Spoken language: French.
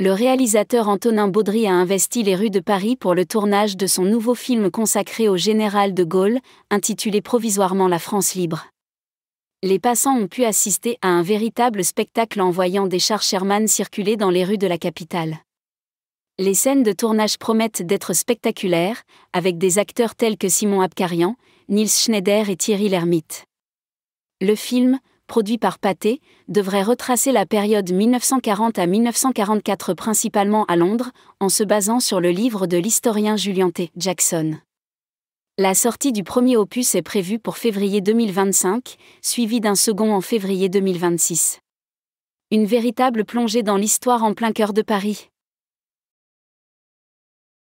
le réalisateur Antonin Baudry a investi les rues de Paris pour le tournage de son nouveau film consacré au général de Gaulle, intitulé provisoirement La France libre. Les passants ont pu assister à un véritable spectacle en voyant des chars Sherman circuler dans les rues de la capitale. Les scènes de tournage promettent d'être spectaculaires, avec des acteurs tels que Simon Abkarian, Nils Schneider et Thierry Lhermitte. Le film, produit par Pathé, devrait retracer la période 1940 à 1944 principalement à Londres, en se basant sur le livre de l'historien Julian T. Jackson. La sortie du premier opus est prévue pour février 2025, suivie d'un second en février 2026. Une véritable plongée dans l'histoire en plein cœur de Paris.